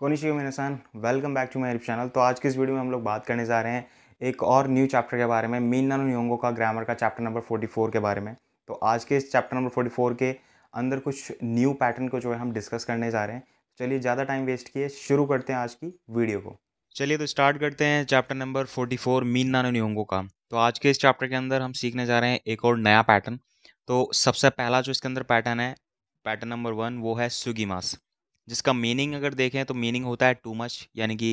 Konishi मिनसान welcome back to my channel तो आज की इस वीडियो में हम लोग बात करने जा रहे हैं एक और न्यू चैप्टर के बारे में मीन नानो न्योंगो का ग्रामर का चैप्टर नंबर 44 के बारे में तो आज के इस चैप्टर नंबर 44 के अंदर कुछ न्यू पैटर्न को जो है हम डिस्कस करने जा रहे हैं चलिए ज़्यादा टाइम वेस्ट किए शुरू करते हैं आज की वीडियो को चलिए तो स्टार्ट करते हैं चैप्टर नंबर फोर्टी मीन नानो न्योंगो का तो आज के इस चैप्टर के अंदर हम सीखने जा रहे हैं एक और नया पैटर्न तो सबसे पहला जो इसके अंदर पैटर्न है पैटर्न नंबर वन वो है सुगी मास जिसका मीनिंग अगर देखें तो मीनिंग होता है टू मच यानी कि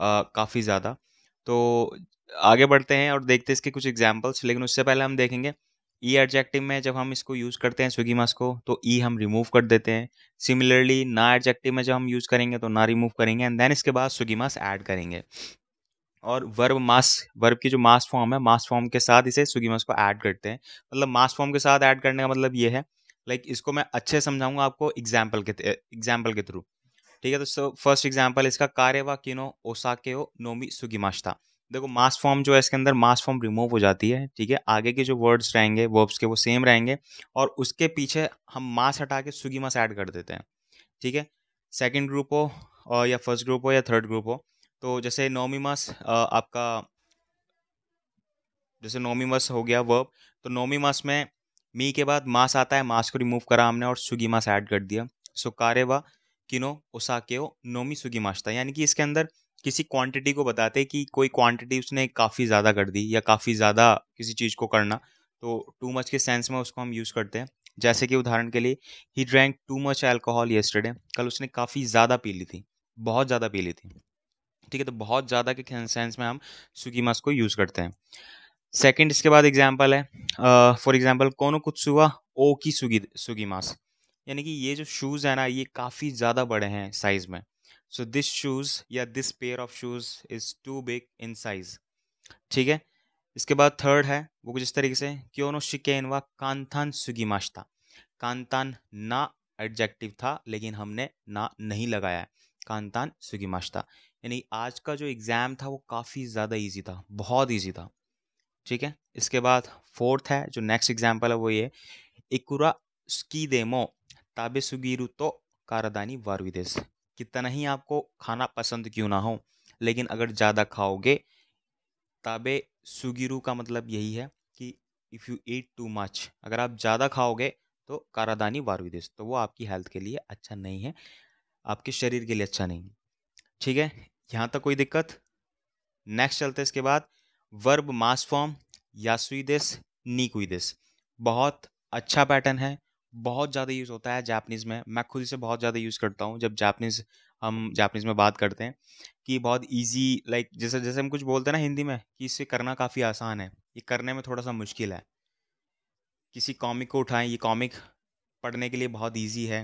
काफ़ी ज़्यादा तो आगे बढ़ते हैं और देखते हैं इसके कुछ एग्जाम्पल्स लेकिन उससे पहले हम देखेंगे ई e एडजेक्टिव में जब हम इसको यूज़ करते हैं स्विगी मास को तो ई e हम रिमूव कर देते हैं सिमिलरली ना एडजेक्टिव में जब हम यूज़ करेंगे तो ना रिमूव करेंगे एंड देन इसके बाद स्विगी मास ऐड करेंगे और वर्ब मास वर्ब की जो मास फॉर्म है मास फॉर्म के साथ इसे स्विगी मास को ऐड करते हैं मतलब मास फॉर्म के साथ ऐड करने का मतलब ये है लाइक like, इसको मैं अच्छे समझाऊंगा आपको एग्जाम्पल के एग्जाम्पल के थ्रू ठीक है तो सो फर्स्ट एग्जाम्पल इसका कार्यवा किनो ओसा के ओ नोमी सुगी माश्ता देखो मास फॉर्म जो है इसके अंदर मास फॉर्म रिमूव हो जाती है ठीक है आगे के जो वर्ड्स रहेंगे वर्ब्स के वो सेम रहेंगे और उसके पीछे हम मास हटा के मास ऐड कर देते हैं ठीक है सेकेंड ग्रुप हो या फर्स्ट ग्रुप हो या थर्ड ग्रुप हो तो जैसे नोमी मास आपका जैसे नोमी मास हो गया वर्ब तो नोमी मास में मी के बाद मास आता है मास को रिमूव करा हमने और सुगी मास ऐड कर दिया सो वा किनो ओ नोमी सुगी था यानी कि इसके अंदर किसी क्वांटिटी को बताते कि कोई क्वांटिटी उसने काफ़ी ज़्यादा कर दी या काफ़ी ज़्यादा किसी चीज़ को करना तो टू मच के सेंस में उसको हम यूज़ करते हैं जैसे कि उदाहरण के लिए he drank too much alcohol yesterday कल उसने काफ़ी ज़्यादा पी ली थी बहुत ज़्यादा पी ली थी ठीक है तो बहुत ज़्यादा के सेंस में हम सुगी मास को यूज़ करते हैं सेकंड इसके बाद एग्जांपल है फॉर एग्जांपल कोनो कुत्सुआ ओ की सुगी सुगी मास यानी कि ये जो शूज़ है ना ये काफ़ी ज़्यादा बड़े हैं साइज़ में सो दिस शूज़ या this pair of shoes is too big in size ठीक है इसके बाद थर्ड है वो कुछ इस तरीके से क्योनो शिकेन व कांतान सुगी माश था कांतान ना एडजेक्टिव था लेकिन हमने ना नहीं लगाया है कांतान सुगी माश था यानी आज का जो एग्ज़ाम था वो काफ़ी ज़्यादा ईजी था बहुत ईजी था ठीक है इसके बाद फोर्थ है जो नेक्स्ट एग्जाम्पल है वो ये इकुरा स्की देमो ताबे सुगीरु तो वार विदेश कितना ही आपको खाना पसंद क्यों ना हो लेकिन अगर ज़्यादा खाओगे ताबे सुगीरु का मतलब यही है कि if you eat too much अगर आप ज़्यादा खाओगे तो कारादानी वार विदेश तो वो आपकी हेल्थ के लिए अच्छा नहीं है आपके शरीर के लिए अच्छा नहीं है ठीक है यहाँ तक कोई दिक्कत नेक्स्ट चलते इसके बाद वर्ब मास फॉर्म यासुइदेस नीकुइदेस बहुत अच्छा पैटर्न है बहुत ज़्यादा यूज़ होता है जापनीज़ में मैं खुद से बहुत ज़्यादा यूज़ करता हूँ जब जापनीज़ हम जापनीज़ में बात करते हैं कि बहुत इजी लाइक जैसे जैसे हम कुछ बोलते हैं ना हिंदी में कि इससे करना काफ़ी आसान है ये करने में थोड़ा सा मुश्किल है किसी कॉमिक को उठाएं ये कॉमिक पढ़ने के लिए बहुत ईजी है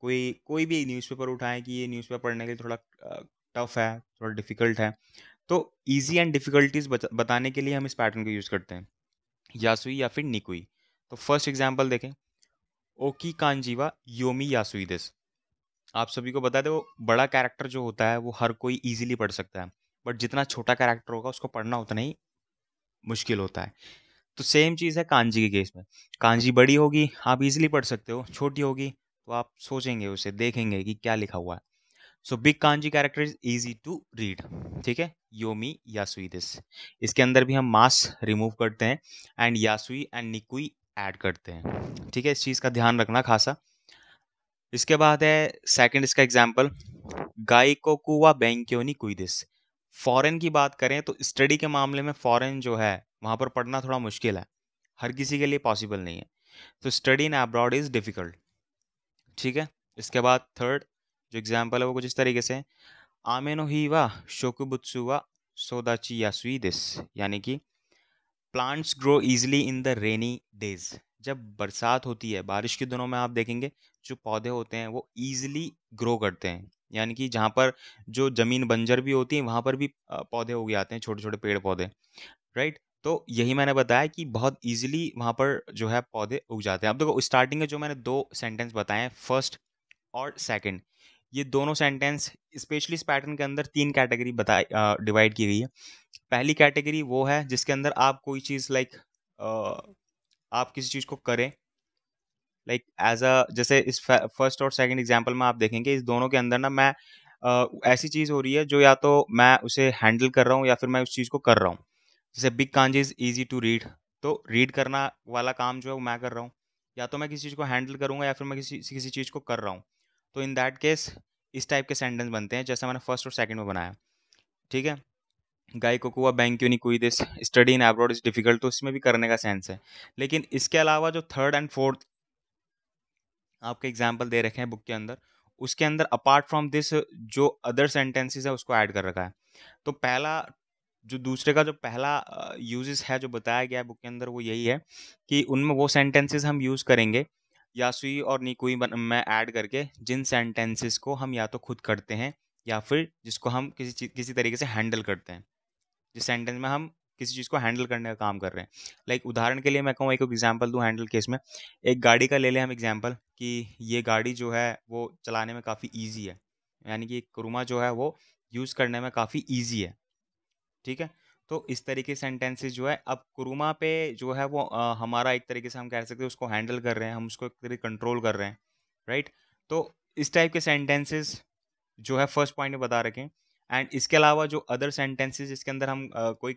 कोई कोई भी न्यूज़पेपर उठाएं कि ये न्यूज़पेपर पढ़ने के लिए थोड़ा टफ़ है थोड़ा डिफ़िकल्ट है तो ईजी एंड डिफ़िकल्टीज बताने के लिए हम इस पैटर्न को यूज़ करते हैं यासुई या फिर निकुई तो फर्स्ट एग्जाम्पल देखें ओकी कांजीवा योमी यासुई दिस आप सभी को बता दें वो बड़ा कैरेक्टर जो होता है वो हर कोई ईजिली पढ़ सकता है बट जितना छोटा कैरेक्टर होगा उसको पढ़ना उतना ही मुश्किल होता है तो सेम चीज़ है कांजी के केस में कांजी बड़ी होगी आप इजीली पढ़ सकते हो छोटी होगी तो आप सोचेंगे उसे देखेंगे कि क्या लिखा हुआ है so big kanji character is easy to read ठीक है योमी यासुई दिस इसके अंदर भी हम मास रिमूव करते हैं एंड यासुई एंड निकुई ऐड करते हैं ठीक है इस चीज़ का ध्यान रखना खासा इसके बाद है सेकंड इसका एग्जाम्पल गाइको कुआ बैंक्यो नी दिस फॉरेन की बात करें तो स्टडी के मामले में फॉरेन जो है वहाँ पर पढ़ना थोड़ा मुश्किल है हर किसी के लिए पॉसिबल नहीं है तो study in abroad is difficult ठीक है इसके बाद थर्ड जो एग्जाम्पल है वो कुछ इस तरीके से आमेनो ही वा शोकुबुत्सु वा सोदाची या दिस यानी कि plants grow easily in the rainy days जब बरसात होती है बारिश के दिनों में आप देखेंगे जो पौधे होते हैं वो ईजिली ग्रो करते हैं यानी कि जहाँ पर जो ज़मीन बंजर भी होती है वहाँ पर भी पौधे उग जाते हैं छोटे छोटे पेड़ पौधे राइट तो यही मैंने बताया कि बहुत ईजिली वहाँ पर जो है पौधे उग जाते हैं अब देखो स्टार्टिंग में जो मैंने दो सेंटेंस बताए हैं फर्स्ट और सेकेंड ये दोनों सेंटेंस स्पेशली इस पैटर्न के अंदर तीन कैटेगरी बताई डिवाइड की गई है पहली कैटेगरी वो है जिसके अंदर आप कोई चीज़ लाइक आप किसी चीज़ को करें लाइक एज अ जैसे इस फर्स्ट और सेकंड एग्जांपल में आप देखेंगे इस दोनों के अंदर ना मैं आ, ऐसी चीज़ हो रही है जो या तो मैं उसे हैंडल कर रहा हूँ या फिर मैं उस चीज़ को कर रहा हूँ जैसे big kanji is easy to read तो रीड करना वाला काम जो है वो मैं कर रहा हूँ या तो मैं किसी चीज़ को हैंडल करूँगा या फिर मैं किसी किसी चीज़ को कर रहा हूँ तो इन दैट केस इस टाइप के सेंटेंस बनते हैं जैसे मैंने फर्स्ट और सेकंड में बनाया ठीक है गाय को कुआ बैंक क्यों नहीं कोई this study in abroad is difficult तो इसमें भी करने का सेंस है लेकिन इसके अलावा जो थर्ड एंड फोर्थ आपके एग्जाम्पल दे रखे हैं बुक के अंदर उसके अंदर अपार्ट फ्रॉम दिस जो अदर सेंटेंसेज है उसको ऐड कर रखा है तो पहला जो दूसरे का जो पहला यूजेस uh, है जो बताया गया है बुक के अंदर वो यही है कि उनमें वो सेंटेंसेस हम यूज़ करेंगे यासुई और निकुई में ऐड करके जिन सेंटेंसेस को हम या तो खुद करते हैं या फिर जिसको हम किसी चीज़ किसी तरीके से हैंडल करते हैं जिस सेंटेंस में हम किसी चीज़ को हैंडल करने का काम कर रहे हैं लाइक like, उदाहरण के लिए मैं कहूँ एक एग्जाम्पल दूँ हैंडल केस में एक गाड़ी का ले लें हम एग्जाम्पल कि ये गाड़ी जो है वो चलाने में काफ़ी ईजी है यानी कि कुरुमा जो है वो यूज़ करने में काफ़ी ईजी है ठीक है तो इस तरीके सेंटेंसेस जो है अब कुरुमा पे जो है वो आ, हमारा एक तरीके से हम कह सकते हैं उसको हैंडल कर रहे हैं हम उसको एक तरीके कंट्रोल कर रहे हैं राइट तो इस टाइप के सेंटेंसेस जो है फर्स्ट पॉइंट में बता रखें एंड इसके अलावा जो अदर सेंटेंसेज जिसके अंदर हम आ, कोई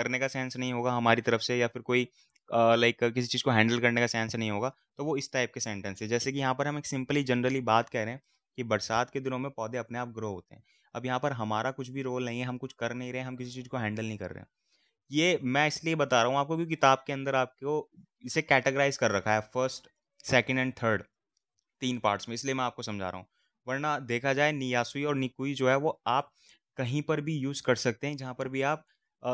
करने का सेंस नहीं होगा हमारी तरफ से या फिर कोई लाइक किसी चीज़ को हैंडल करने का सेंस नहीं होगा तो वो इस टाइप के सेंटेंस है जैसे कि यहाँ पर हम एक सिंपली जनरली बात कह रहे हैं कि बरसात के दिनों में पौधे अपने आप ग्रो होते हैं अब यहाँ पर हमारा कुछ भी रोल नहीं है हम कुछ कर नहीं रहे हम किसी चीज़ को हैंडल नहीं कर रहे हैं ये मैं इसलिए बता रहा हूँ आपको क्योंकि किताब के अंदर आपको इसे कैटेगराइज कर रखा है फर्स्ट सेकेंड एंड थर्ड तीन पार्ट्स में इसलिए मैं आपको समझा रहा हूँ वरना देखा जाए नियासुई और निकुई जो है वो आप कहीं पर भी यूज़ कर सकते हैं जहाँ पर भी आप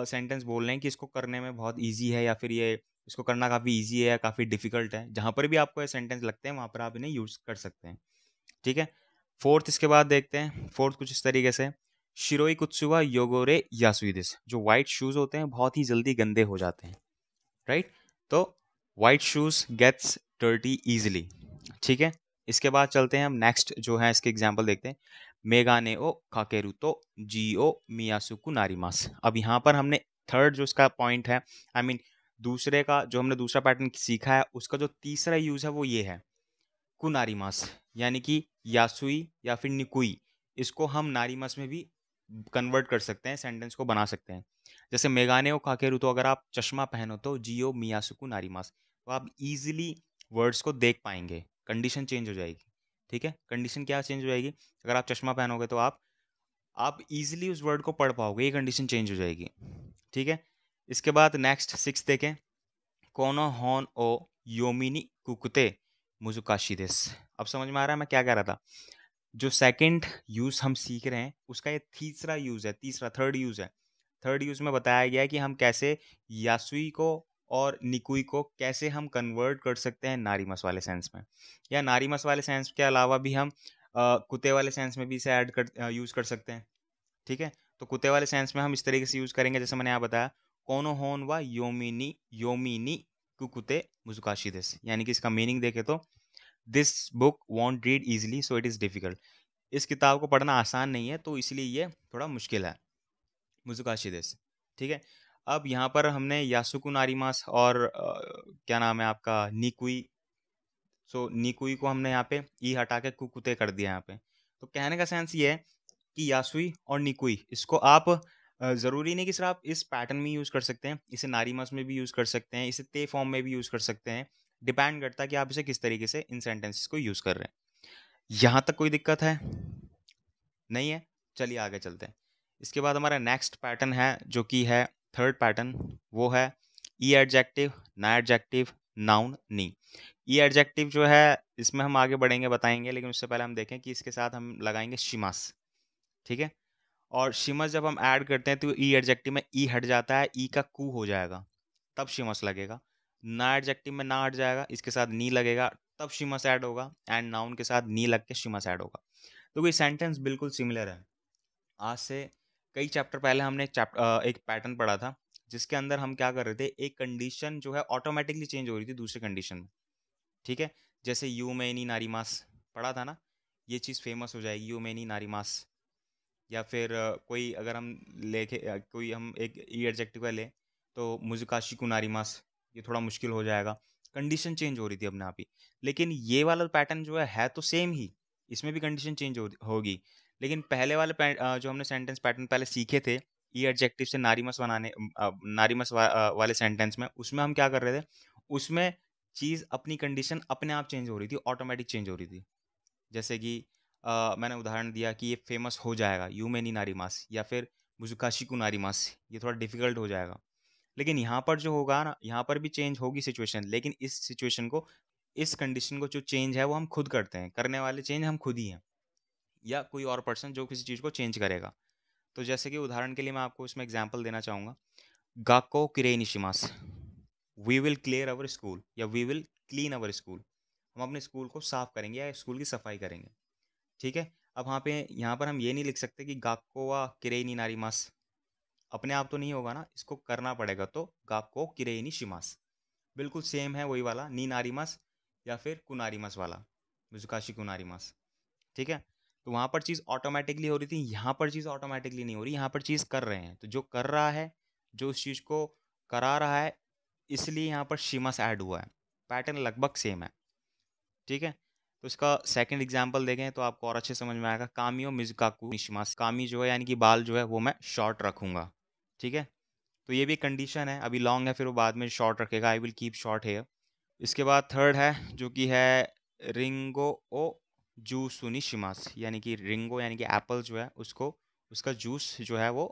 सेंटेंस uh, बोल रहे हैं कि इसको करने में बहुत ईजी है या फिर ये इसको करना काफ़ी ईजी है या काफ़ी डिफिकल्ट है जहाँ पर भी आपको ये सेंटेंस लगते हैं वहाँ पर आप इन्हें यूज़ कर सकते हैं ठीक है फोर्थ इसके बाद देखते हैं फोर्थ कुछ इस तरीके से शिरोई कुत्सुवा योगोरे यासुइदिस जो वाइट शूज़ होते हैं बहुत ही जल्दी गंदे हो जाते हैं राइट तो white shoes gets dirty easily ठीक है इसके बाद चलते हैं हम नेक्स्ट जो है इसके एग्जाम्पल देखते हैं मेगा ने ओ काकेरू तो जी ओ मियासुकु मास अब यहाँ पर हमने थर्ड जो इसका पॉइंट है आई I मीन mean, दूसरे का जो हमने दूसरा पैटर्न सीखा है उसका जो तीसरा यूज़ है वो ये है मास यानी कि यासुई या फिर निकुई इसको हम नारीमस में भी कन्वर्ट कर सकते हैं सेंटेंस को बना सकते हैं जैसे मेगाने ओ काकेरू तो अगर आप चश्मा पहनो तो जियो मियासुकू नारीमास तो आप इजीली वर्ड्स को देख पाएंगे कंडीशन चेंज हो जाएगी ठीक है कंडीशन क्या चेंज हो जाएगी अगर आप चश्मा पहनोगे तो आप आप इजीली उस वर्ड को पढ़ पाओगे ये कंडीशन चेंज हो जाएगी ठीक है इसके बाद नेक्स्ट सिक्स देखें कोनो हॉन ओ योमिनी कुकुते मुजुकाशी देश अब समझ में आ रहा है मैं क्या कह रहा था जो सेकंड यूज़ हम सीख रहे हैं उसका ये तीसरा यूज़ है तीसरा थर्ड यूज़ है थर्ड यूज़ में बताया गया है कि हम कैसे यासुई को और निकुई को कैसे हम कन्वर्ट कर सकते हैं नारीमस वाले सेंस में या नारीमस वाले सेंस के अलावा भी हम आ, कुत्ते वाले सेंस में भी इसे ऐड कर यूज़ कर सकते हैं ठीक है तो कुत्ते वाले सेंस में हम इस तरीके से यूज़ करेंगे जैसे मैंने यहाँ बताया कोनो होन व योमिनी योमिनी कुकुते मुजुकाशी यानी कि इसका मीनिंग देखे तो this book won't read easily so it is difficult इस किताब को पढ़ना आसान नहीं है तो इसलिए ये थोड़ा मुश्किल है मुजुकाशी देश ठीक है अब यहाँ पर हमने यासुकु नारीमास और आ, क्या नाम है आपका निकुई सो so, निकुई को हमने यहाँ पे ई हटा के कुकुते कर दिया यहाँ पे तो कहने का सेंस ये है कि यासुई और निकुई इसको आप ज़रूरी नहीं कि सर आप इस पैटर्न में यूज़ कर सकते हैं इसे नारीमास में भी यूज़ कर सकते हैं इसे ते फॉर्म में भी यूज़ कर सकते हैं डिपेंड करता है कि आप इसे किस तरीके से इन सेंटेंसेस को यूज़ कर रहे हैं यहाँ तक कोई दिक्कत है नहीं है चलिए आगे चलते हैं इसके बाद हमारा नेक्स्ट पैटर्न है जो कि है थर्ड पैटर्न वो है ई एडजेक्टिव ना एडजेक्टिव नाउन नी ई एडजेक्टिव जो है इसमें हम आगे बढ़ेंगे बताएंगे लेकिन उससे पहले हम देखें कि इसके साथ हम लगाएंगे शिमास ठीक है और शिमस जब हम ऐड करते हैं तो ई e एडजेक्टिव में ई e हट जाता है ई e का कू हो जाएगा तब शिमस लगेगा ना एडजेक्टिव में ना हट जाएगा इसके साथ नी लगेगा तब शी मस्ट ऐड होगा एंड नाउन के साथ नी लग के शी मस्ट ऐड होगा तो ये सेंटेंस बिल्कुल सिमिलर है आज से कई चैप्टर पहले हमने एक चैप्टर एक पैटर्न पढ़ा था जिसके अंदर हम क्या कर रहे थे एक कंडीशन जो है ऑटोमेटिकली चेंज हो रही थी दूसरे कंडीशन में ठीक है जैसे यू मैनी नारी मास पढ़ा था ना ये चीज़ फेमस हो जाएगी यू मैनी नारी मास या फिर कोई अगर हम लेके कोई हम एक ई एडजेक्टिव लें तो मुझकाशी कुनारी मास ये थोड़ा मुश्किल हो जाएगा कंडीशन चेंज हो रही थी अपने आप ही लेकिन ये वाला पैटर्न जो है है तो सेम ही इसमें भी कंडीशन चेंज होगी लेकिन पहले वाले जो हमने सेंटेंस पैटर्न पहले सीखे थे ई e एडजेक्टिव से नारीमस बनाने नारीमस वा, वाले सेंटेंस में उसमें हम क्या कर रहे थे उसमें चीज़ अपनी कंडीशन अपने आप चेंज हो रही थी ऑटोमेटिक चेंज हो रही थी जैसे कि आ, मैंने उदाहरण दिया कि ये फेमस हो जाएगा यू नारी नारीमास या फिर मुजुकाशी को नारीमास ये थोड़ा डिफिकल्ट हो जाएगा लेकिन यहाँ पर जो होगा ना यहाँ पर भी चेंज होगी सिचुएशन लेकिन इस सिचुएशन को इस कंडीशन को जो चेंज है वो हम खुद करते हैं करने वाले चेंज हम खुद ही हैं या कोई और पर्सन जो किसी चीज़ को चेंज करेगा तो जैसे कि उदाहरण के लिए मैं आपको इसमें एग्जाम्पल देना चाहूँगा गाको किरे निशिमास we will clear our school या we will clean our school हम अपने स्कूल को साफ़ करेंगे या स्कूल की सफाई करेंगे ठीक है अब वहाँ पे यहाँ पर हम ये नहीं लिख सकते कि गाको वा नारी मास अपने आप तो नहीं होगा ना इसको करना पड़ेगा तो को किरेनी शिमास बिल्कुल सेम है वही वाला नी नारीमास या फिर कुनारीमास वाला मुजुकाशी कुनारीमास ठीक है तो वहाँ पर चीज़ ऑटोमेटिकली हो रही थी यहाँ पर चीज़ ऑटोमेटिकली नहीं हो रही यहाँ पर चीज़ कर रहे हैं तो जो कर रहा है जो उस चीज़ को करा रहा है इसलिए यहाँ पर शिमास ऐड हुआ है पैटर्न लगभग सेम है ठीक है तो इसका सेकंड एग्जांपल देखें तो आपको और अच्छे समझ में आएगा कामियो मिजकाकू शिमास कामी जो है यानी कि बाल जो है वो मैं शॉर्ट रखूँगा ठीक है तो ये भी कंडीशन है अभी लॉन्ग है फिर वो बाद में शॉर्ट रखेगा I will keep short hair इसके बाद थर्ड है जो कि है रिंगो ओ जू सुनिशिमास यानी कि रिंगो यानी कि एप्पल जो है उसको उसका जूस जो है वो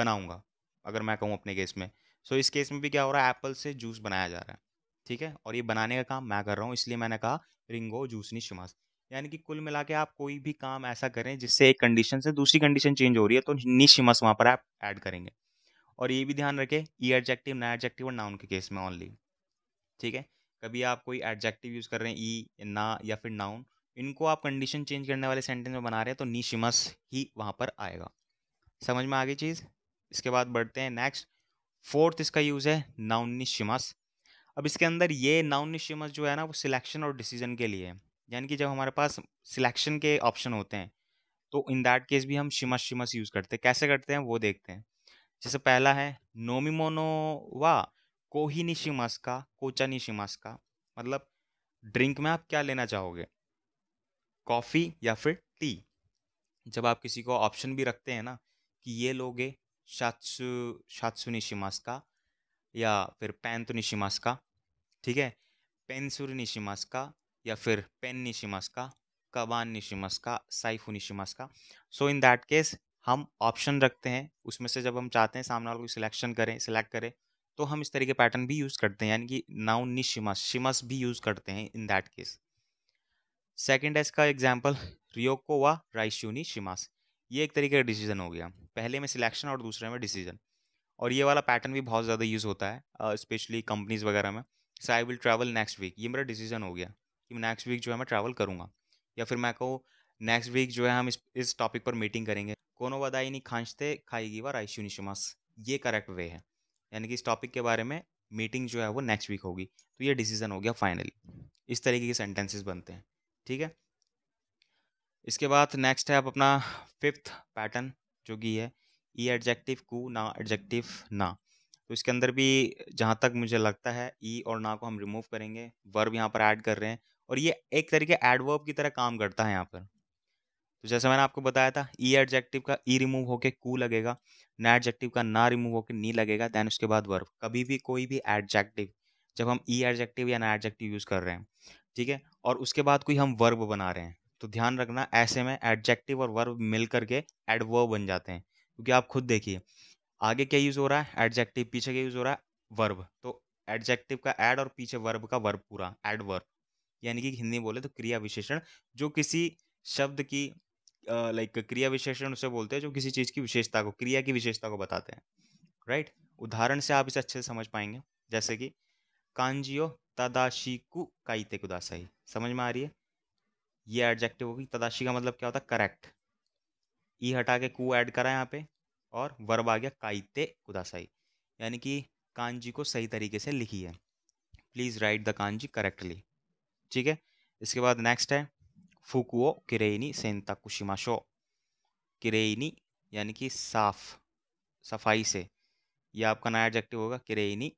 बनाऊंगा अगर मैं कहूँ अपने केस में सो so, इस केस में भी क्या हो रहा है एप्पल से जूस बनाया जा रहा है ठीक है और ये बनाने का काम मैं कर रहा हूँ इसलिए मैंने कहा रिंगो जूस शिमास यानी कि कुल मिला के आप कोई भी काम ऐसा करें जिससे एक कंडीशन से दूसरी कंडीशन चेंज हो रही है तो निशिमस वहाँ पर आप ऐड करेंगे और ये भी ध्यान रखें ई एडजेक्टिव ना एडजेक्टिव और नाउन के केस में ओनली ठीक है कभी आप कोई एडजेक्टिव यूज़ कर रहे हैं ई ना या फिर नाउन इनको आप कंडीशन चेंज करने वाले सेंटेंस में बना रहे हैं तो निशिमस ही वहाँ पर आएगा समझ में आ गई चीज़ इसके बाद बढ़ते हैं नेक्स्ट फोर्थ इसका यूज़ है नाउनिशिमस अब इसके अंदर ये नाउनिशिमस जो है ना वो सिलेक्शन और डिसीजन के लिए है यानी कि जब हमारे पास सिलेक्शन के ऑप्शन होते हैं तो इन दैट केस भी हम शिमस शिमस यूज़ करते हैं कैसे करते हैं वो देखते हैं जैसे पहला है नोमिमोनोवा कोही निशिमास का कोचा निशिमास का मतलब ड्रिंक में आप क्या लेना चाहोगे कॉफ़ी या फिर टी जब आप किसी को ऑप्शन भी रखते हैं ना कि ये लोगे शात्सु शात्सु निशिमास का या फिर पैंतु निशिमास का ठीक है पेंसुर निशिमास का या फिर पेन निशिमस्का कबान निशिमस्का साइफू निशिमस्का सो इन दैट केस हम ऑप्शन रखते हैं उसमें से जब हम चाहते हैं सामने वाले को सिलेक्शन करें सिलेक्ट करें तो हम इस तरीके पैटर्न भी यूज़ करते हैं यानी कि नाउन निशिमस शिमस भी यूज़ करते हैं इन दैट केस सेकेंड है इसका एग्जाम्पल रियोको व राइश्यूनी शिमास ये एक तरीके का डिसीजन हो गया पहले में सिलेक्शन और दूसरे में डिसीजन और ये वाला पैटर्न भी बहुत ज़्यादा यूज़ होता है स्पेशली कंपनीज़ वगैरह में so I will travel next week ये मेरा डिसीजन हो गया कि मैं नेक्स्ट वीक जो है मैं ट्रैवल करूँगा या फिर मैं कहूँ नेक्स्ट वीक जो है हम इस इस टॉपिक पर मीटिंग करेंगे कोनो वदाई नहीं खांचते खाएगी व राइशु निशुमास ये करेक्ट वे है यानी कि इस टॉपिक के बारे में मीटिंग जो है वो नेक्स्ट वीक होगी तो ये डिसीजन हो गया फाइनली इस तरीके के सेंटेंसेस बनते हैं ठीक है इसके बाद नेक्स्ट है आप अपना फिफ्थ पैटर्न जो कि है ई एडजेक्टिव कू ना एडजेक्टिव ना तो इसके अंदर भी जहाँ तक मुझे लगता है ई e और ना को हम रिमूव करेंगे वर्ब यहाँ पर ऐड कर रहे हैं और ये एक तरीके एडवर्ब की तरह काम करता है यहाँ पर तो जैसे मैंने आपको बताया था ई e एडजेक्टिव का ई e रिमूव होके कू लगेगा ना एडजेक्टिव का ना रिमूव होके नी लगेगा देन उसके बाद वर्ब कभी भी कोई भी एडजेक्टिव जब हम ई e एडजेक्टिव या ना एडजेक्टिव यूज़ कर रहे हैं ठीक है और उसके बाद कोई हम वर्ब बना रहे हैं तो ध्यान रखना ऐसे में एडजेक्टिव और वर्ब मिल करके एडवर्ब बन जाते हैं क्योंकि आप खुद देखिए आगे क्या यूज़ हो रहा है एडजेक्टिव पीछे क्या यूज़ हो रहा है वर्ब तो एडजेक्टिव का एड और पीछे वर्ब का वर्ब पूरा एडवर्ब यानी कि हिंदी बोले तो क्रिया विशेषण जो किसी शब्द की लाइक क्रिया विशेषण उसे बोलते हैं जो किसी चीज़ की विशेषता को क्रिया की विशेषता को बताते हैं राइट उदाहरण से आप इसे अच्छे से समझ पाएंगे जैसे कि कांजियो तदाशिकु काइते कुदासाई समझ में आ रही है ये एडजेक्टिव होगी तदाशी का मतलब क्या होता है करेक्ट ई हटा के कु ऐड करा यहाँ पे और वर्ब आ गया काइते कुदासाई यानी कि कांजी को सही तरीके से लिखी है please write the kanji correctly ठीक है इसके बाद नेक्स्ट है फुकुओ किरेनी शो किरेनी यानी कि साफ सफाई से यह आपका नया एडजेक्टिव होगा किरेनी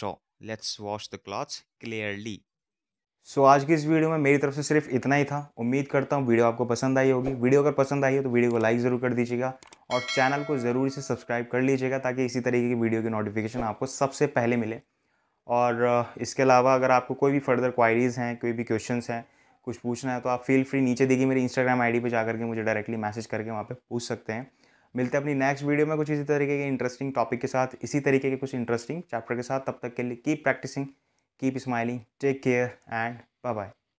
शो let's wash the clothes clearly so आज की इस वीडियो में मेरी तरफ से सिर्फ इतना ही था उम्मीद करता हूँ वीडियो आपको पसंद आई होगी वीडियो अगर पसंद आई हो तो वीडियो को लाइक ज़रूर कर दीजिएगा और चैनल को ज़रूर से सब्सक्राइब कर लीजिएगा ताकि इसी तरीके की वीडियो की नोटिफिकेशन आपको सबसे पहले मिले और इसके अलावा अगर आपको कोई भी फर्दर क्वायरीज़ हैं कोई भी क्वेश्चन हैं कुछ पूछना है तो आप फील फ्री नीचे देखिए मेरी इंस्टाग्राम आईडी पर जा करके मुझे डायरेक्टली मैसेज करके वहाँ पे पूछ सकते हैं मिलते हैं अपनी नेक्स्ट वीडियो में कुछ इसी तरीके के इंटरेस्टिंग टॉपिक के साथ इसी तरीके के कुछ इंटरेस्टिंग चैप्टर के साथ तब तक के लिए keep practising keep smiling take care and bye bye